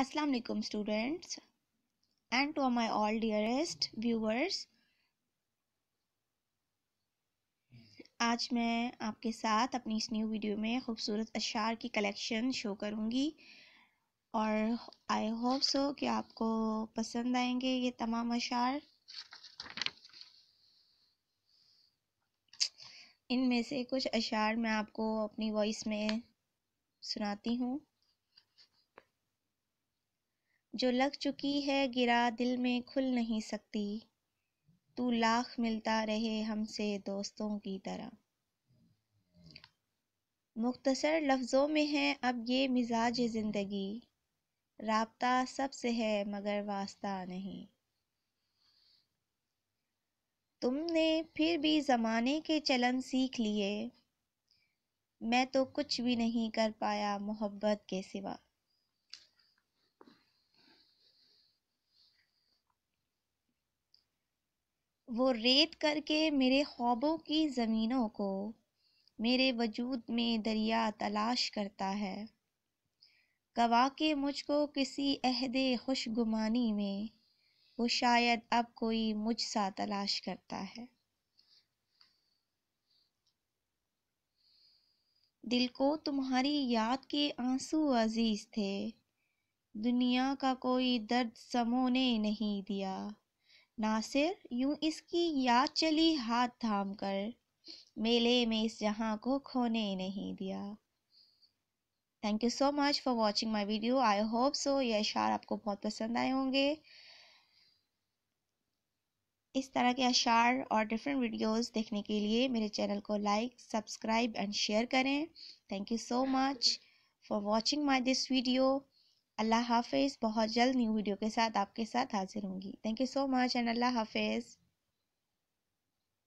अस्सलाम वालेकुम students and to my all dearest viewers आज मैं आपके साथ अपनी इस न्यू वीडियो में खूबसूरत अशार की कलेक्शन शो करूँगी और आई होप सो कि आपको पसंद आएंगे ये तमाम अशार इनमें से कुछ अशार मैं आपको अपनी वॉइस में सुनाती हूँ जो लग चुकी है गिरा दिल में खुल नहीं सकती तू लाख मिलता रहे हमसे दोस्तों की तरह मुख्तसर लफ्ज़ों में है अब ये मिजाज ज़िंदगी रबता सबसे है मगर वास्ता नहीं तुमने फिर भी ज़माने के चलन सीख लिए मैं तो कुछ भी नहीं कर पाया मोहब्बत के सिवा वो रेत करके मेरे ख्वाबों की ज़मीनों को मेरे वजूद में दरिया तलाश करता है गवा के मुझको किसी अहद खुशगुमानी में वो शायद अब कोई मुझ सा तलाश करता है दिल को तुम्हारी याद के आंसू अजीज थे दुनिया का कोई दर्द समोने नहीं दिया नासिर यूं इसकी याद चली हाथ थाम कर मेले में इस जहां को खोने नहीं दिया thank you so much for watching my video I hope so ये अशार आपको बहुत पसंद आए होंगे इस तरह के अशार और डिफरेंट वीडियोस देखने के लिए मेरे चैनल को लाइक सब्सक्राइब एंड शेयर करें thank you so much for watching my this video अल्लाह हाफिज़ बहुत जल्द न्यू वीडियो के साथ आपके साथ हाजिर होंगी thank you so much and अल्लाह हाफिज़